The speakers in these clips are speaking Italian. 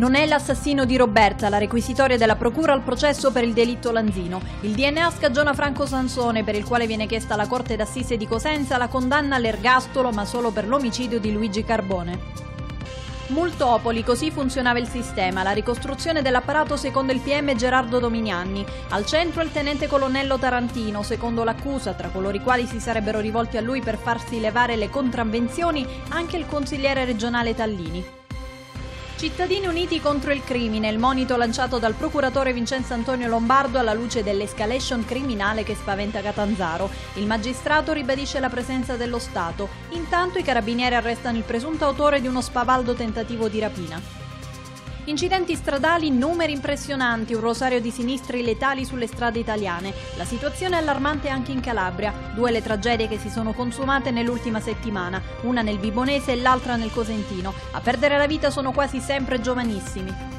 Non è l'assassino di Roberta la requisitoria della procura al processo per il delitto Lanzino. Il DNA scagiona Franco Sansone, per il quale viene chiesta alla Corte d'Assise di Cosenza la condanna all'ergastolo, ma solo per l'omicidio di Luigi Carbone. Multopoli, così funzionava il sistema, la ricostruzione dell'apparato secondo il PM Gerardo Dominianni. Al centro il tenente colonnello Tarantino, secondo l'accusa, tra coloro i quali si sarebbero rivolti a lui per farsi levare le contravvenzioni, anche il consigliere regionale Tallini. Cittadini uniti contro il crimine, il monito lanciato dal procuratore Vincenzo Antonio Lombardo alla luce dell'escalation criminale che spaventa Catanzaro. Il magistrato ribadisce la presenza dello Stato, intanto i carabinieri arrestano il presunto autore di uno spavaldo tentativo di rapina. Incidenti stradali, numeri impressionanti, un rosario di sinistri letali sulle strade italiane. La situazione è allarmante anche in Calabria. Due le tragedie che si sono consumate nell'ultima settimana, una nel Bibonese e l'altra nel Cosentino. A perdere la vita sono quasi sempre giovanissimi.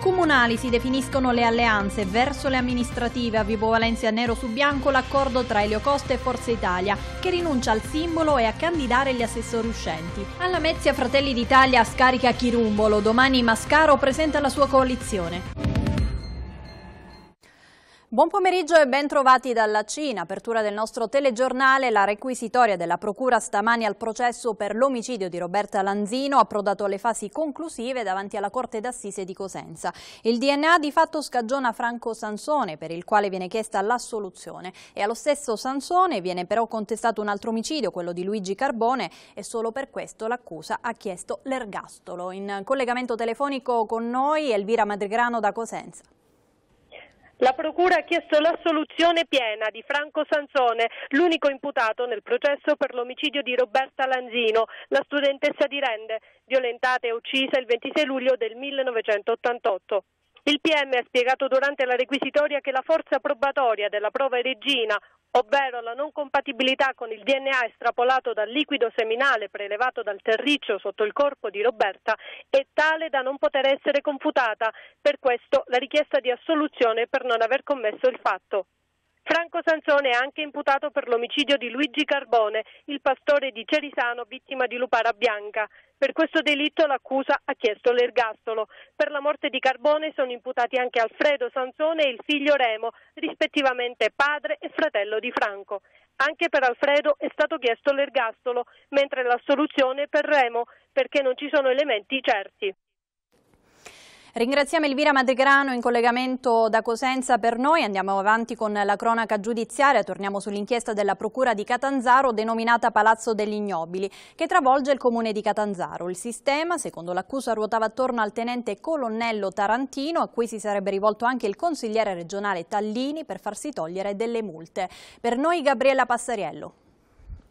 Comunali si definiscono le alleanze verso le amministrative, a vivo Valencia nero su bianco l'accordo tra Elio Costa e Forza Italia, che rinuncia al simbolo e a candidare gli assessori uscenti. Alla Mezzia Fratelli d'Italia scarica Chirumbolo, domani Mascaro presenta la sua coalizione. Buon pomeriggio e ben trovati dalla Cina. Apertura del nostro telegiornale, la requisitoria della Procura stamani al processo per l'omicidio di Roberta Lanzino ha approdato alle fasi conclusive davanti alla Corte d'Assise di Cosenza. Il DNA di fatto scagiona Franco Sansone per il quale viene chiesta l'assoluzione e allo stesso Sansone viene però contestato un altro omicidio, quello di Luigi Carbone e solo per questo l'accusa ha chiesto l'ergastolo. In collegamento telefonico con noi Elvira Madrigrano da Cosenza. La Procura ha chiesto l'assoluzione piena di Franco Sansone, l'unico imputato nel processo per l'omicidio di Roberta Lanzino, la studentessa di Rende, violentata e uccisa il 26 luglio del 1988. Il PM ha spiegato durante la requisitoria che la forza probatoria della prova Regina, ovvero la non compatibilità con il DNA estrapolato dal liquido seminale prelevato dal terriccio sotto il corpo di Roberta, è tale da non poter essere confutata. Per questo la richiesta di assoluzione per non aver commesso il fatto. Franco Sansone è anche imputato per l'omicidio di Luigi Carbone, il pastore di Cerisano, vittima di lupara bianca. Per questo delitto l'accusa ha chiesto l'ergastolo. Per la morte di Carbone sono imputati anche Alfredo Sansone e il figlio Remo, rispettivamente padre e fratello di Franco. Anche per Alfredo è stato chiesto l'ergastolo, mentre l'assoluzione per Remo, perché non ci sono elementi certi. Ringraziamo Elvira Madegrano in collegamento da Cosenza per noi. Andiamo avanti con la cronaca giudiziaria. Torniamo sull'inchiesta della Procura di Catanzaro denominata Palazzo degli Ignobili che travolge il comune di Catanzaro. Il sistema, secondo l'accusa, ruotava attorno al tenente colonnello Tarantino a cui si sarebbe rivolto anche il consigliere regionale Tallini per farsi togliere delle multe. Per noi Gabriella Passariello.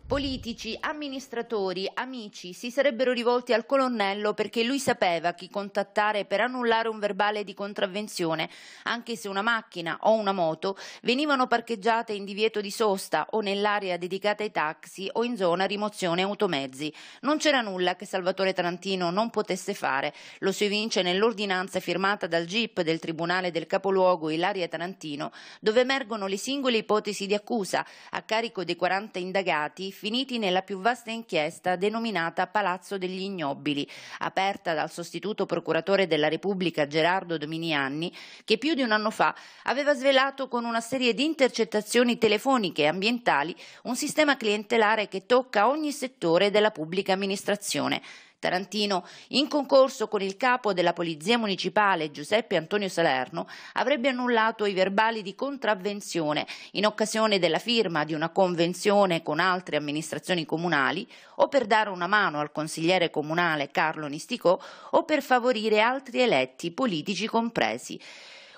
Politici, amministratori, amici si sarebbero rivolti al colonnello perché lui sapeva chi contattare per annullare un verbale di contravvenzione, anche se una macchina o una moto venivano parcheggiate in divieto di sosta o nell'area dedicata ai taxi o in zona rimozione automezzi. Non c'era nulla che Salvatore Tarantino non potesse fare. Lo si evince nell'ordinanza firmata dal GIP del Tribunale del Capoluogo Ilaria Tarantino, dove emergono le singole ipotesi di accusa a carico dei 40 indagati finiti nella più vasta inchiesta denominata Palazzo degli Ignobili, aperta dal sostituto procuratore della Repubblica Gerardo Dominianni, che più di un anno fa aveva svelato con una serie di intercettazioni telefoniche e ambientali un sistema clientelare che tocca ogni settore della pubblica amministrazione. Tarantino, in concorso con il capo della Polizia Municipale Giuseppe Antonio Salerno, avrebbe annullato i verbali di contravvenzione in occasione della firma di una convenzione con altre amministrazioni comunali o per dare una mano al consigliere comunale Carlo Nisticò o per favorire altri eletti, politici compresi.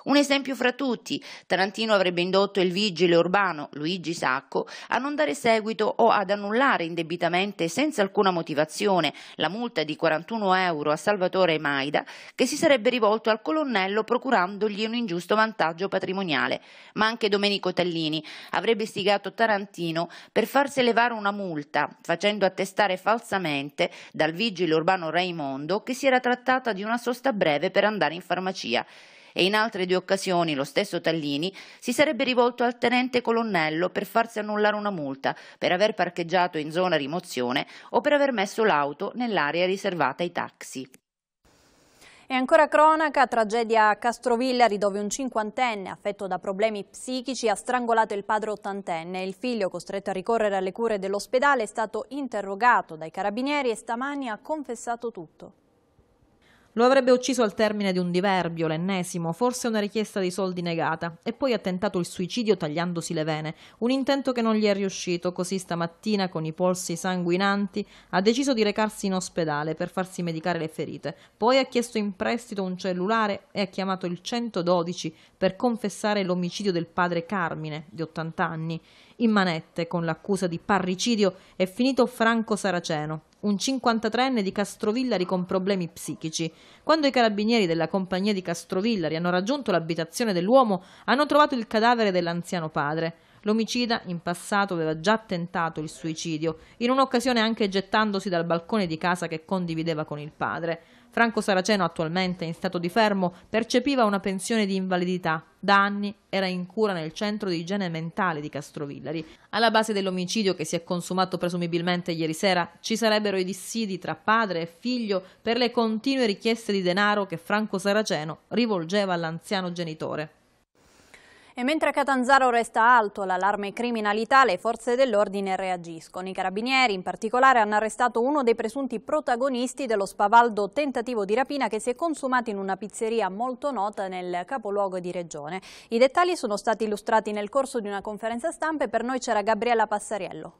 Un esempio fra tutti, Tarantino avrebbe indotto il vigile urbano Luigi Sacco a non dare seguito o ad annullare indebitamente senza alcuna motivazione la multa di 41 euro a Salvatore Maida che si sarebbe rivolto al colonnello procurandogli un ingiusto vantaggio patrimoniale, ma anche Domenico Tallini avrebbe istigato Tarantino per farsi elevare una multa facendo attestare falsamente dal vigile urbano Raimondo che si era trattata di una sosta breve per andare in farmacia e in altre due occasioni lo stesso Tallini si sarebbe rivolto al tenente colonnello per farsi annullare una multa per aver parcheggiato in zona rimozione o per aver messo l'auto nell'area riservata ai taxi. E ancora cronaca, tragedia a Castrovillari dove un cinquantenne affetto da problemi psichici ha strangolato il padre ottantenne. Il figlio, costretto a ricorrere alle cure dell'ospedale, è stato interrogato dai carabinieri e stamani ha confessato tutto. Lo avrebbe ucciso al termine di un diverbio, l'ennesimo, forse una richiesta di soldi negata, e poi ha tentato il suicidio tagliandosi le vene, un intento che non gli è riuscito, così stamattina, con i polsi sanguinanti, ha deciso di recarsi in ospedale per farsi medicare le ferite, poi ha chiesto in prestito un cellulare e ha chiamato il 112 per confessare l'omicidio del padre Carmine, di 80 anni, in manette con l'accusa di parricidio è finito Franco Saraceno, un 53enne di Castrovillari con problemi psichici. Quando i carabinieri della compagnia di Castrovillari hanno raggiunto l'abitazione dell'uomo, hanno trovato il cadavere dell'anziano padre. L'omicida in passato aveva già tentato il suicidio, in un'occasione anche gettandosi dal balcone di casa che condivideva con il padre. Franco Saraceno, attualmente in stato di fermo, percepiva una pensione di invalidità. Da anni era in cura nel centro di igiene mentale di Castrovillari. Alla base dell'omicidio che si è consumato presumibilmente ieri sera ci sarebbero i dissidi tra padre e figlio per le continue richieste di denaro che Franco Saraceno rivolgeva all'anziano genitore. E mentre Catanzaro resta alto l'allarme criminalità, le forze dell'ordine reagiscono. I carabinieri in particolare hanno arrestato uno dei presunti protagonisti dello spavaldo tentativo di rapina che si è consumato in una pizzeria molto nota nel capoluogo di regione. I dettagli sono stati illustrati nel corso di una conferenza stampa e per noi c'era Gabriella Passariello.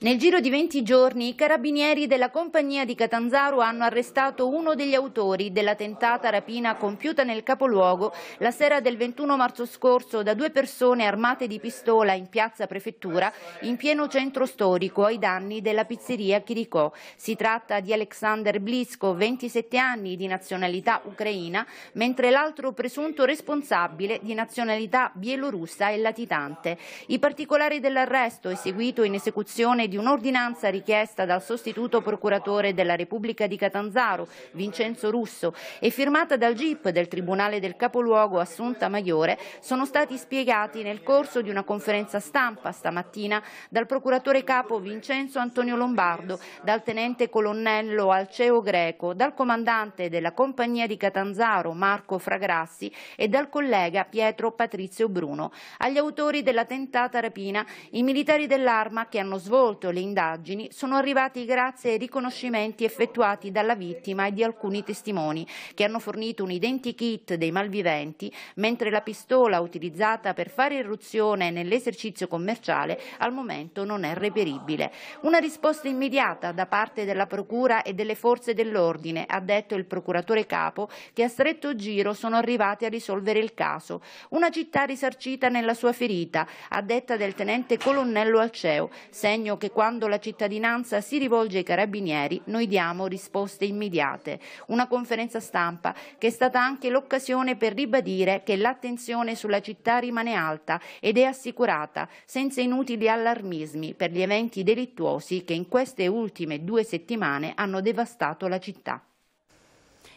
Nel giro di 20 giorni i carabinieri della compagnia di Catanzaro hanno arrestato uno degli autori della tentata rapina compiuta nel capoluogo la sera del 21 marzo scorso da due persone armate di pistola in piazza Prefettura in pieno centro storico ai danni della pizzeria Chiricò. Si tratta di Alexander Blisko, 27 anni, di nazionalità ucraina, mentre l'altro presunto responsabile di nazionalità bielorussa e latitante. I particolari dell'arresto eseguito in esecuzione di un'ordinanza richiesta dal sostituto procuratore della Repubblica di Catanzaro, Vincenzo Russo, e firmata dal GIP del Tribunale del Capoluogo Assunta Maggiore, sono stati spiegati nel corso di una conferenza stampa stamattina dal procuratore capo Vincenzo Antonio Lombardo, dal tenente colonnello Alceo Greco, dal comandante della compagnia di Catanzaro Marco Fragrassi e dal collega Pietro Patrizio Bruno. Agli autori della tentata rapina, i militari dell'arma che hanno svolto svolto le indagini sono arrivati grazie ai riconoscimenti effettuati dalla vittima e di alcuni testimoni che hanno fornito un identikit dei malviventi, mentre la pistola utilizzata per fare irruzione nell'esercizio commerciale al momento non è reperibile. Una risposta immediata da parte della Procura e delle forze dell'ordine, ha detto il procuratore capo, che a stretto giro sono arrivati a risolvere il caso. Una città risarcita nella sua ferita, a detta del tenente colonnello Alceo, segno che che quando la cittadinanza si rivolge ai carabinieri noi diamo risposte immediate. Una conferenza stampa che è stata anche l'occasione per ribadire che l'attenzione sulla città rimane alta ed è assicurata senza inutili allarmismi per gli eventi delittuosi che in queste ultime due settimane hanno devastato la città.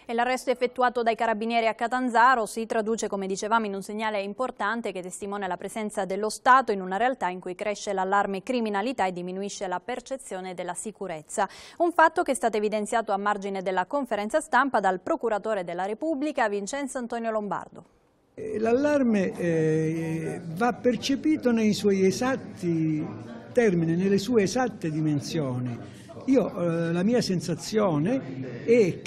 E l'arresto effettuato dai carabinieri a Catanzaro si traduce, come dicevamo, in un segnale importante che testimonia la presenza dello Stato in una realtà in cui cresce l'allarme criminalità e diminuisce la percezione della sicurezza. Un fatto che è stato evidenziato a margine della conferenza stampa dal procuratore della Repubblica Vincenzo Antonio Lombardo. Eh, l'allarme eh, va percepito nei suoi esatti termini, nelle sue esatte dimensioni io eh, la mia sensazione è che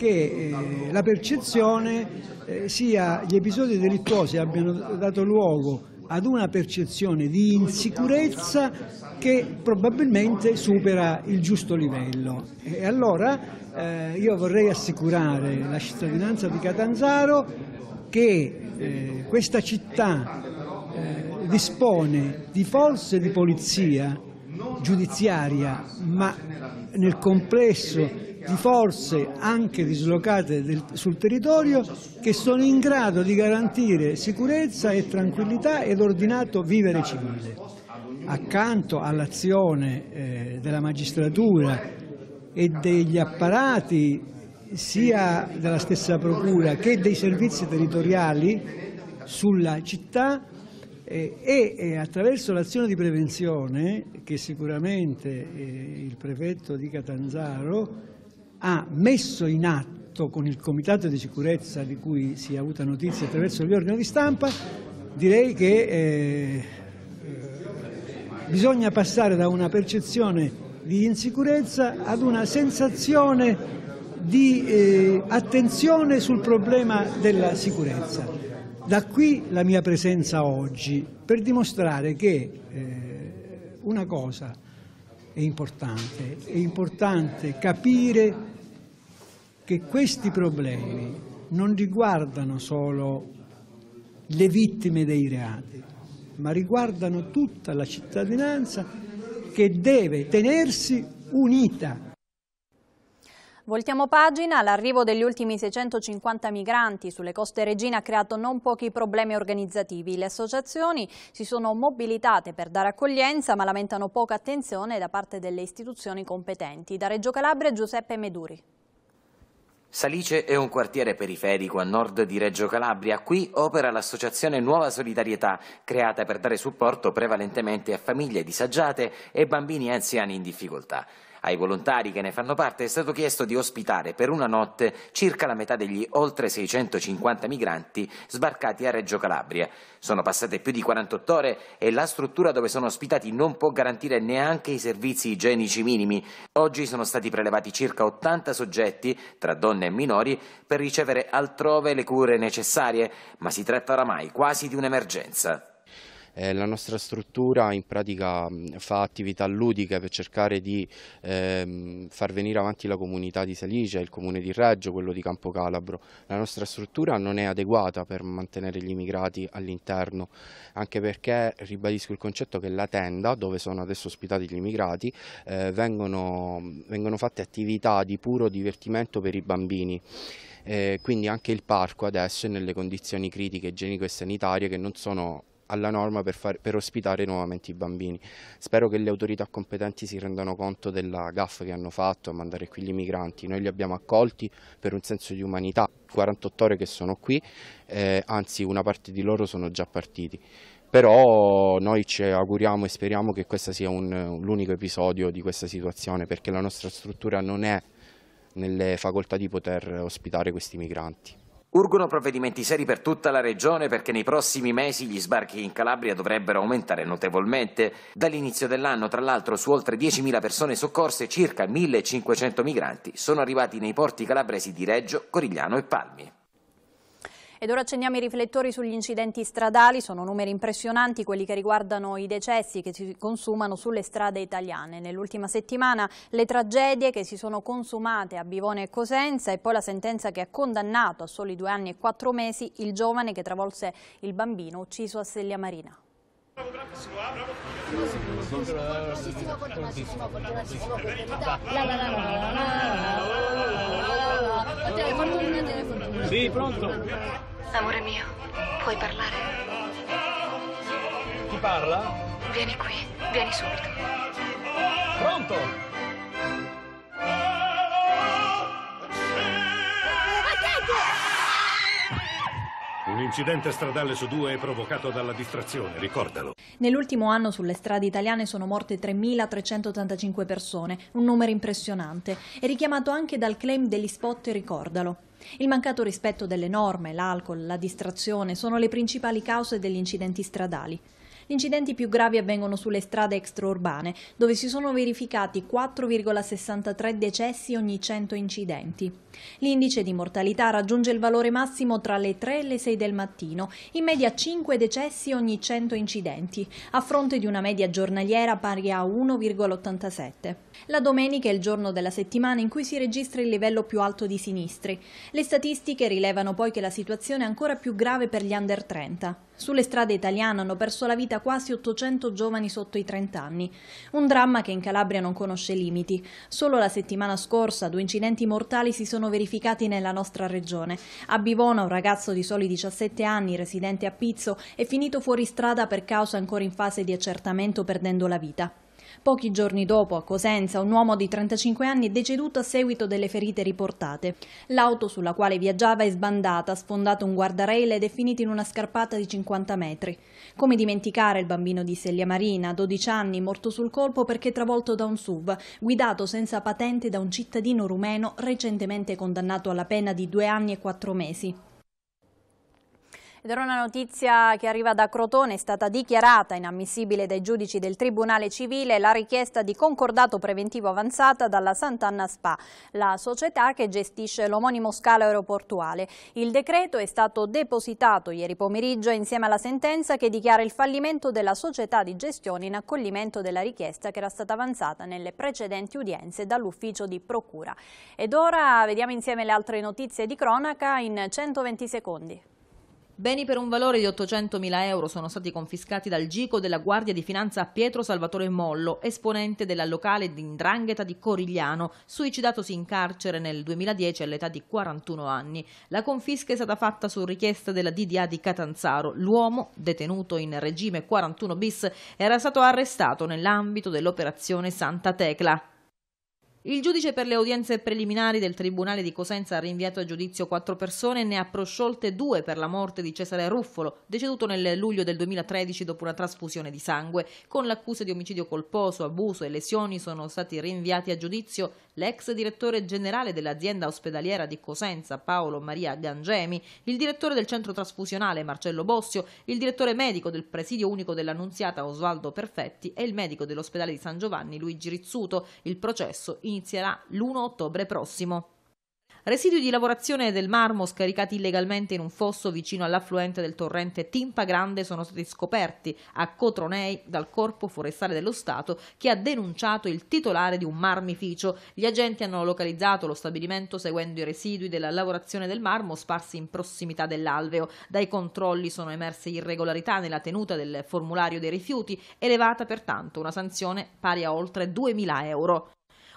eh, la percezione eh, sia gli episodi delittuosi abbiano dato luogo ad una percezione di insicurezza che probabilmente supera il giusto livello. E allora eh, io vorrei assicurare la cittadinanza di Catanzaro che eh, questa città eh, dispone di forze di polizia giudiziaria ma nel complesso di forze anche dislocate del, sul territorio che sono in grado di garantire sicurezza e tranquillità ed ordinato vivere civile. Accanto all'azione eh, della magistratura e degli apparati sia della stessa procura che dei servizi territoriali sulla città eh, e eh, attraverso l'azione di prevenzione che sicuramente eh, il prefetto di Catanzaro ha messo in atto con il comitato di sicurezza di cui si è avuta notizia attraverso gli organi di stampa, direi che eh, bisogna passare da una percezione di insicurezza ad una sensazione di eh, attenzione sul problema della sicurezza. Da qui la mia presenza oggi per dimostrare che eh, una cosa è importante, è importante capire che questi problemi non riguardano solo le vittime dei reati, ma riguardano tutta la cittadinanza che deve tenersi unita Voltiamo pagina, l'arrivo degli ultimi 650 migranti sulle coste regine ha creato non pochi problemi organizzativi. Le associazioni si sono mobilitate per dare accoglienza ma lamentano poca attenzione da parte delle istituzioni competenti. Da Reggio Calabria Giuseppe Meduri. Salice è un quartiere periferico a nord di Reggio Calabria. Qui opera l'associazione Nuova Solidarietà, creata per dare supporto prevalentemente a famiglie disagiate e bambini e anziani in difficoltà. Ai volontari che ne fanno parte è stato chiesto di ospitare per una notte circa la metà degli oltre 650 migranti sbarcati a Reggio Calabria. Sono passate più di 48 ore e la struttura dove sono ospitati non può garantire neanche i servizi igienici minimi. Oggi sono stati prelevati circa 80 soggetti, tra donne e minori, per ricevere altrove le cure necessarie, ma si tratta oramai quasi di un'emergenza. Eh, la nostra struttura in pratica mm, fa attività ludiche per cercare di ehm, far venire avanti la comunità di Salice, il comune di Reggio, quello di Campo Calabro. La nostra struttura non è adeguata per mantenere gli immigrati all'interno, anche perché ribadisco il concetto che la tenda, dove sono adesso ospitati gli immigrati, eh, vengono, mm, vengono fatte attività di puro divertimento per i bambini. Eh, quindi anche il parco adesso è nelle condizioni critiche igienico e sanitarie che non sono alla norma per, far, per, ospitare nuovamente i bambini. Spero che le autorità competenti si rendano conto della gaffa che hanno fatto a mandare qui gli migranti. Noi li abbiamo accolti per un senso di umanità. 48 ore che sono qui, eh, anzi una parte di loro sono già partiti. Però noi ci auguriamo e speriamo che questo sia l'unico episodio di questa situazione perché la nostra struttura non è nelle facoltà di poter ospitare questi migranti. Urgono provvedimenti seri per tutta la regione perché nei prossimi mesi gli sbarchi in Calabria dovrebbero aumentare notevolmente. Dall'inizio dell'anno, tra l'altro, su oltre 10.000 persone soccorse, circa 1.500 migranti sono arrivati nei porti calabresi di Reggio, Corigliano e Palmi. Ed ora accendiamo i riflettori sugli incidenti stradali, sono numeri impressionanti quelli che riguardano i decessi che si consumano sulle strade italiane. Nell'ultima settimana le tragedie che si sono consumate a Bivone e Cosenza e poi la sentenza che ha condannato a soli due anni e quattro mesi il giovane che travolse il bambino ucciso a Sella Marina. Sì, pronto. Amore mio, puoi parlare? Chi parla? Vieni qui, vieni subito. Pronto? Un incidente stradale su due è provocato dalla distrazione, ricordalo. Nell'ultimo anno sulle strade italiane sono morte 3.385 persone, un numero impressionante, e richiamato anche dal claim degli spot Ricordalo. Il mancato rispetto delle norme, l'alcol, la distrazione sono le principali cause degli incidenti stradali. Gli incidenti più gravi avvengono sulle strade extraurbane, dove si sono verificati 4,63 decessi ogni 100 incidenti. L'indice di mortalità raggiunge il valore massimo tra le 3 e le 6 del mattino, in media 5 decessi ogni 100 incidenti, a fronte di una media giornaliera pari a 1,87. La domenica è il giorno della settimana in cui si registra il livello più alto di sinistri. Le statistiche rilevano poi che la situazione è ancora più grave per gli under 30. Sulle strade italiane hanno perso la vita vita quasi 800 giovani sotto i 30 anni. Un dramma che in Calabria non conosce limiti. Solo la settimana scorsa due incidenti mortali si sono verificati nella nostra regione. A Bivona un ragazzo di soli 17 anni, residente a Pizzo, è finito fuori strada per causa ancora in fase di accertamento perdendo la vita. Pochi giorni dopo, a Cosenza, un uomo di 35 anni è deceduto a seguito delle ferite riportate. L'auto sulla quale viaggiava è sbandata, sfondato un guardareile ed è finito in una scarpata di 50 metri. Come dimenticare il bambino di Selia Marina, 12 anni, morto sul colpo perché travolto da un SUV, guidato senza patente da un cittadino rumeno recentemente condannato alla pena di due anni e quattro mesi. Ed era una notizia che arriva da Crotone, è stata dichiarata inammissibile dai giudici del Tribunale Civile la richiesta di concordato preventivo avanzata dalla Sant'Anna Spa, la società che gestisce l'omonimo scalo aeroportuale. Il decreto è stato depositato ieri pomeriggio insieme alla sentenza che dichiara il fallimento della società di gestione in accoglimento della richiesta che era stata avanzata nelle precedenti udienze dall'ufficio di procura. Ed ora vediamo insieme le altre notizie di cronaca in 120 secondi. Beni per un valore di 800.000 euro sono stati confiscati dal Gico della Guardia di Finanza Pietro Salvatore Mollo, esponente della locale di Indrangheta di Corigliano, suicidatosi in carcere nel 2010 all'età di 41 anni. La confisca è stata fatta su richiesta della DDA di Catanzaro. L'uomo, detenuto in regime 41 bis, era stato arrestato nell'ambito dell'operazione Santa Tecla. Il giudice per le udienze preliminari del Tribunale di Cosenza ha rinviato a giudizio quattro persone e ne ha prosciolte due per la morte di Cesare Ruffolo, deceduto nel luglio del 2013 dopo una trasfusione di sangue. Con l'accusa di omicidio colposo, abuso e lesioni sono stati rinviati a giudizio l'ex direttore generale dell'azienda ospedaliera di Cosenza Paolo Maria Gangemi, il direttore del centro trasfusionale Marcello Bossio, il direttore medico del presidio unico dell'Annunziata Osvaldo Perfetti e il medico dell'ospedale di San Giovanni Luigi Rizzuto. Il processo in inizierà l'1 ottobre prossimo. Residui di lavorazione del marmo scaricati illegalmente in un fosso vicino all'affluente del torrente Timpa Grande sono stati scoperti a Cotronei dal Corpo Forestale dello Stato che ha denunciato il titolare di un marmificio. Gli agenti hanno localizzato lo stabilimento seguendo i residui della lavorazione del marmo sparsi in prossimità dell'alveo. Dai controlli sono emerse irregolarità nella tenuta del formulario dei rifiuti, elevata pertanto una sanzione pari a oltre 2.000 euro.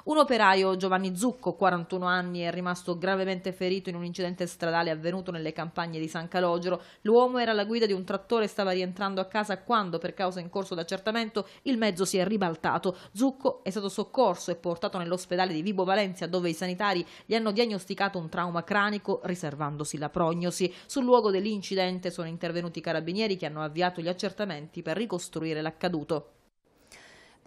Un operaio Giovanni Zucco, 41 anni, è rimasto gravemente ferito in un incidente stradale avvenuto nelle campagne di San Calogero. L'uomo era alla guida di un trattore e stava rientrando a casa quando, per causa in corso d'accertamento, il mezzo si è ribaltato. Zucco è stato soccorso e portato nell'ospedale di Vibo Valencia dove i sanitari gli hanno diagnosticato un trauma cranico riservandosi la prognosi. Sul luogo dell'incidente sono intervenuti i carabinieri che hanno avviato gli accertamenti per ricostruire l'accaduto.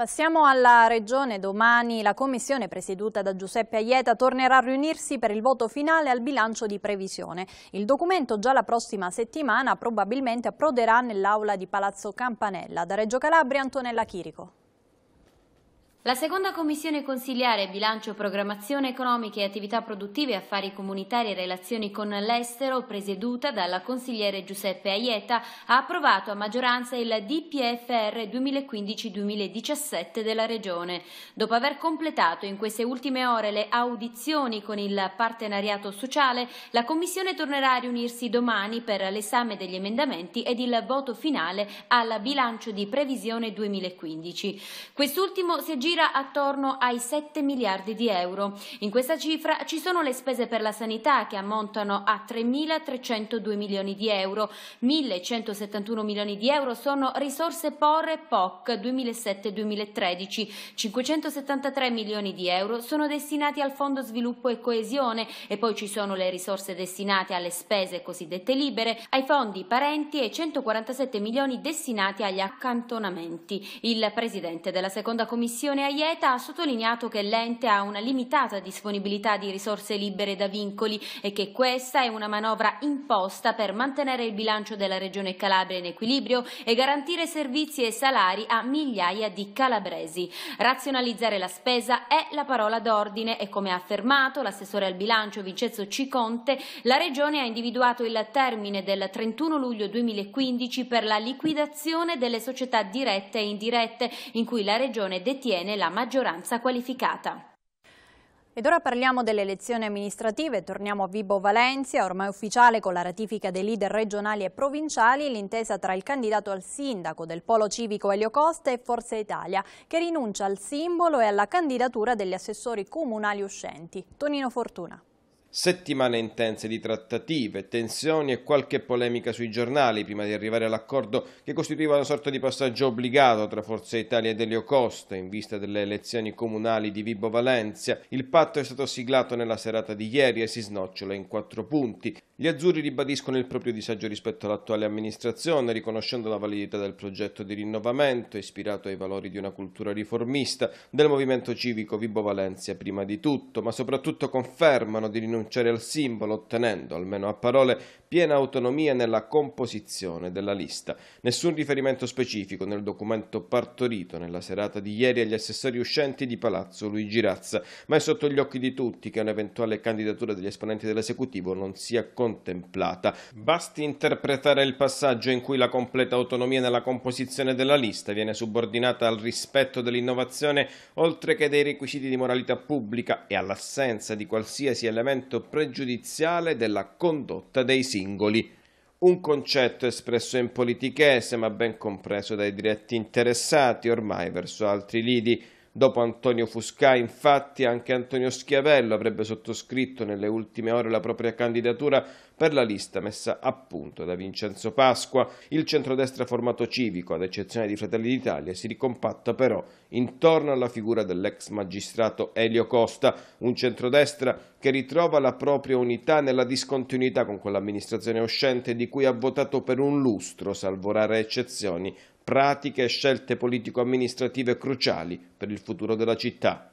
Passiamo alla Regione. Domani la Commissione presieduta da Giuseppe Aieta tornerà a riunirsi per il voto finale al bilancio di previsione. Il documento già la prossima settimana probabilmente approderà nell'aula di Palazzo Campanella. Da Reggio Calabria Antonella Chirico. La seconda commissione consigliare Bilancio, Programmazione economica e Attività Produttive, Affari Comunitari e Relazioni con l'Estero, presieduta dalla consigliere Giuseppe Aieta, ha approvato a maggioranza il DPFR 2015-2017 della Regione. Dopo aver completato in queste ultime ore le audizioni con il partenariato sociale, la commissione tornerà a riunirsi domani per l'esame degli emendamenti ed il voto finale al bilancio di previsione 2015. Quest'ultimo si aggira gira attorno ai 7 miliardi di euro. In questa cifra ci sono le spese per la sanità che ammontano a 3.302 milioni di euro, 1.171 milioni di euro sono risorse POR e POC 2007-2013, 573 milioni di euro sono destinati al Fondo Sviluppo e Coesione e poi ci sono le risorse destinate alle spese cosiddette libere, ai fondi parenti e 147 milioni destinati agli accantonamenti. Il Presidente della Seconda Commissione Simone Aieta ha sottolineato che l'ente ha una limitata disponibilità di risorse libere da vincoli e che questa è una manovra imposta per mantenere il bilancio della Regione Calabria in equilibrio e garantire servizi e salari a migliaia di calabresi. Razionalizzare la spesa è la parola d'ordine e come ha affermato l'assessore al bilancio Vincenzo Ciconte, la Regione ha individuato il termine del 31 luglio 2015 per la liquidazione delle società dirette e indirette in cui la Regione detiene ottiene la maggioranza qualificata. Ed ora parliamo delle elezioni amministrative, torniamo a Vibo Valencia, ormai ufficiale con la ratifica dei leader regionali e provinciali, l'intesa tra il candidato al sindaco del polo civico Elio Costa e Forza Italia, che rinuncia al simbolo e alla candidatura degli assessori comunali uscenti. Tonino Fortuna. Settimane intense di trattative, tensioni e qualche polemica sui giornali prima di arrivare all'accordo che costituiva una sorta di passaggio obbligato tra Forza Italia ed Elio Costa in vista delle elezioni comunali di Vibo Valencia. Il patto è stato siglato nella serata di ieri e si snocciola in quattro punti. Gli azzurri ribadiscono il proprio disagio rispetto all'attuale amministrazione, riconoscendo la validità del progetto di rinnovamento, ispirato ai valori di una cultura riformista, del movimento civico Vibo Valencia prima di tutto, ma soprattutto confermano di rinunciare al simbolo, ottenendo, almeno a parole, piena autonomia nella composizione della lista. Nessun riferimento specifico nel documento partorito nella serata di ieri agli assessori uscenti di Palazzo Luigi Razza, ma è sotto gli occhi di tutti che un'eventuale candidatura degli esponenti dell'esecutivo non sia contemplata. Basti interpretare il passaggio in cui la completa autonomia nella composizione della lista viene subordinata al rispetto dell'innovazione oltre che dei requisiti di moralità pubblica e all'assenza di qualsiasi elemento pregiudiziale della condotta dei siti singoli. Un concetto espresso in politichese ma ben compreso dai diretti interessati ormai verso altri lidi Dopo Antonio Fusca, infatti, anche Antonio Schiavello avrebbe sottoscritto nelle ultime ore la propria candidatura per la lista messa a punto da Vincenzo Pasqua. Il centrodestra formato civico, ad eccezione di Fratelli d'Italia, si ricompatta però intorno alla figura dell'ex magistrato Elio Costa, un centrodestra che ritrova la propria unità nella discontinuità con quell'amministrazione uscente di cui ha votato per un lustro, salvo rare eccezioni, pratiche e scelte politico-amministrative cruciali per il futuro della città.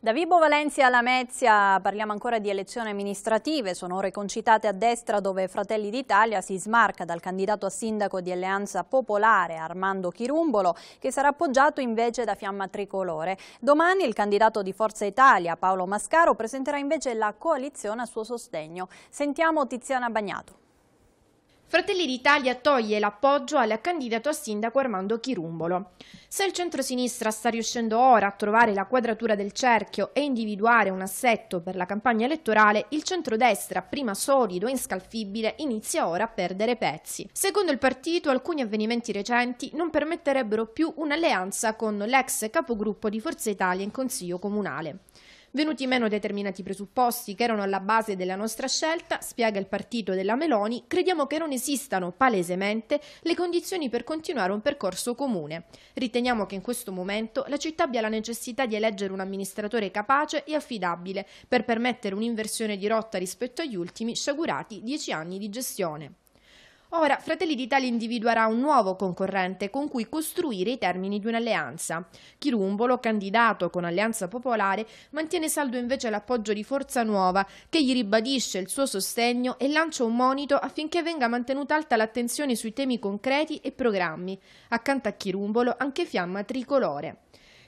Da Vibo Valencia a Lamezia parliamo ancora di elezioni amministrative, sono ore concitate a destra dove Fratelli d'Italia si smarca dal candidato a sindaco di Alleanza Popolare Armando Chirumbolo che sarà appoggiato invece da Fiamma Tricolore. Domani il candidato di Forza Italia Paolo Mascaro presenterà invece la coalizione a suo sostegno. Sentiamo Tiziana Bagnato. Fratelli d'Italia toglie l'appoggio al candidato a sindaco Armando Chirumbolo. Se il centrosinistra sta riuscendo ora a trovare la quadratura del cerchio e individuare un assetto per la campagna elettorale, il centrodestra, prima solido e inscalfibile, inizia ora a perdere pezzi. Secondo il partito, alcuni avvenimenti recenti non permetterebbero più un'alleanza con l'ex capogruppo di Forza Italia in Consiglio Comunale. Venuti meno determinati presupposti che erano alla base della nostra scelta, spiega il partito della Meloni, crediamo che non esistano palesemente le condizioni per continuare un percorso comune. Riteniamo che in questo momento la città abbia la necessità di eleggere un amministratore capace e affidabile per permettere un'inversione di rotta rispetto agli ultimi sciagurati dieci anni di gestione. Ora Fratelli d'Italia individuerà un nuovo concorrente con cui costruire i termini di un'alleanza. Chirumbolo, candidato con Alleanza Popolare, mantiene saldo invece l'appoggio di Forza Nuova, che gli ribadisce il suo sostegno e lancia un monito affinché venga mantenuta alta l'attenzione sui temi concreti e programmi. Accanto a Chirumbolo anche Fiamma Tricolore.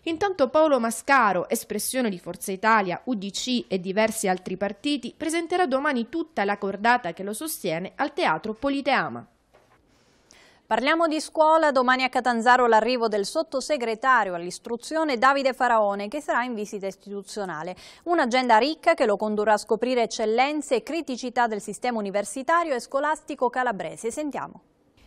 Intanto Paolo Mascaro, espressione di Forza Italia, UDC e diversi altri partiti, presenterà domani tutta la cordata che lo sostiene al Teatro Politeama. Parliamo di scuola, domani a Catanzaro l'arrivo del sottosegretario all'istruzione Davide Faraone che sarà in visita istituzionale. Un'agenda ricca che lo condurrà a scoprire eccellenze e criticità del sistema universitario e scolastico calabrese. Sentiamo.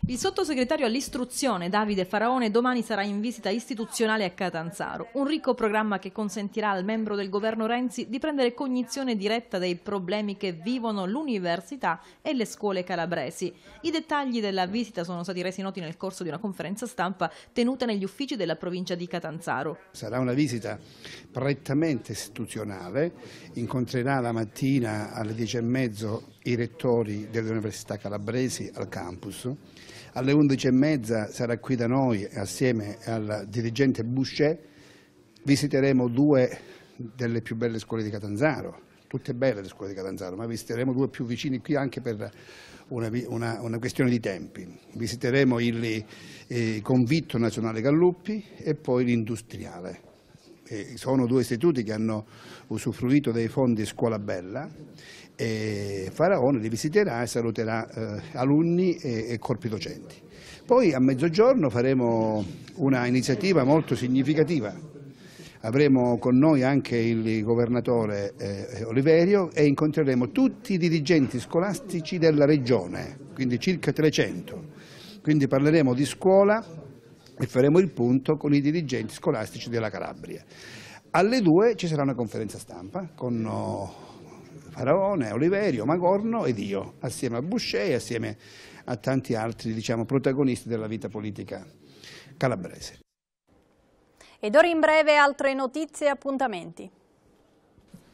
Il sottosegretario all'istruzione Davide Faraone domani sarà in visita istituzionale a Catanzaro, un ricco programma che consentirà al membro del governo Renzi di prendere cognizione diretta dei problemi che vivono l'università e le scuole calabresi. I dettagli della visita sono stati resi noti nel corso di una conferenza stampa tenuta negli uffici della provincia di Catanzaro. Sarà una visita prettamente istituzionale, incontrerà la mattina alle 10.30 i rettori delle università calabresi al campus alle 11.30 sarà qui da noi assieme al dirigente Boucher, visiteremo due delle più belle scuole di Catanzaro, tutte belle le scuole di Catanzaro, ma visiteremo due più vicini qui anche per una, una, una questione di tempi. Visiteremo il eh, convitto nazionale Galluppi e poi l'industriale sono due istituti che hanno usufruito dei fondi Scuola Bella e Faraone li visiterà e saluterà eh, alunni e, e, corpi docenti. Poi a mezzogiorno faremo una iniziativa molto significativa. Avremo con noi anche il governatore eh, Oliverio e incontreremo tutti i dirigenti scolastici della regione, quindi circa 300. Quindi parleremo di scuola, e faremo il punto con i dirigenti scolastici della Calabria. Alle 2 ci sarà una conferenza stampa con eh, Faraone, Oliverio, Magorno ed io, assieme a Boucher e assieme a tanti altri diciamo, protagonisti della vita politica calabrese. Ed ora in breve altre notizie e appuntamenti.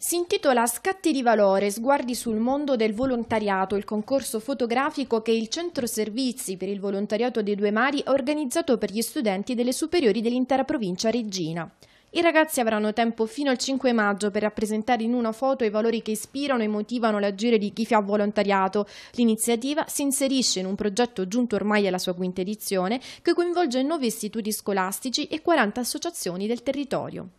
Si intitola Scatti di valore, sguardi sul mondo del volontariato, il concorso fotografico che il Centro Servizi per il Volontariato dei Due Mari ha organizzato per gli studenti delle superiori dell'intera provincia reggina. I ragazzi avranno tempo fino al 5 maggio per rappresentare in una foto i valori che ispirano e motivano l'agire di chi fa volontariato. L'iniziativa si inserisce in un progetto giunto ormai alla sua quinta edizione che coinvolge 9 istituti scolastici e 40 associazioni del territorio.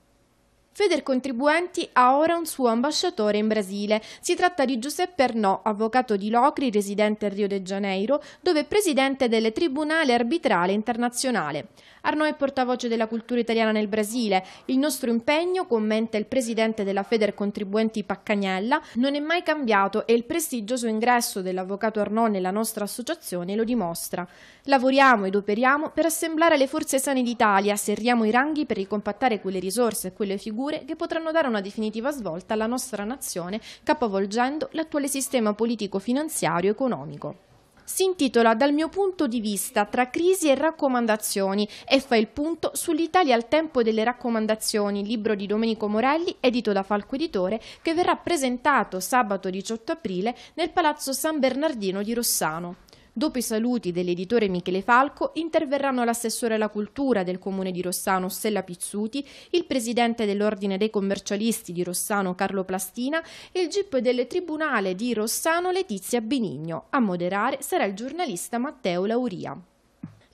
Federcontribuenti ha ora un suo ambasciatore in Brasile. Si tratta di Giuseppe Arnò, avvocato di Locri, residente a Rio de Janeiro, dove è presidente del Tribunale Arbitrale Internazionale. Arnaud è portavoce della cultura italiana nel Brasile. Il nostro impegno, commenta il presidente della Feder Contribuenti Paccagnella, non è mai cambiato e il prestigioso ingresso dell'avvocato Arnaud nella nostra associazione lo dimostra. Lavoriamo ed operiamo per assemblare le forze sane d'Italia, serriamo i ranghi per ricompattare quelle risorse e quelle figure che potranno dare una definitiva svolta alla nostra nazione, capovolgendo l'attuale sistema politico-finanziario economico si intitola Dal mio punto di vista tra crisi e raccomandazioni e fa il punto sull'Italia al tempo delle raccomandazioni, libro di Domenico Morelli, edito da Falco Editore, che verrà presentato sabato 18 aprile nel Palazzo San Bernardino di Rossano. Dopo i saluti dell'editore Michele Falco interverranno l'assessore alla cultura del comune di Rossano Stella Pizzuti, il presidente dell'ordine dei commercialisti di Rossano Carlo Plastina e il GIP del Tribunale di Rossano Letizia Benigno. A moderare sarà il giornalista Matteo Lauria.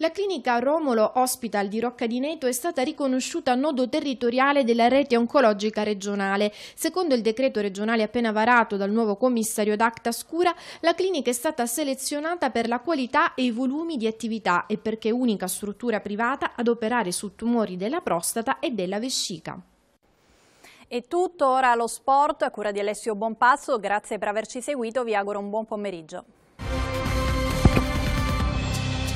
La clinica Romolo Hospital di Rocca di Neto è stata riconosciuta nodo territoriale della rete oncologica regionale. Secondo il decreto regionale appena varato dal nuovo commissario d'acta scura, la clinica è stata selezionata per la qualità e i volumi di attività e perché è unica struttura privata ad operare su tumori della prostata e della vescica. È tutto ora lo sport, a cura di Alessio Bonpasso, grazie per averci seguito, vi auguro un buon pomeriggio.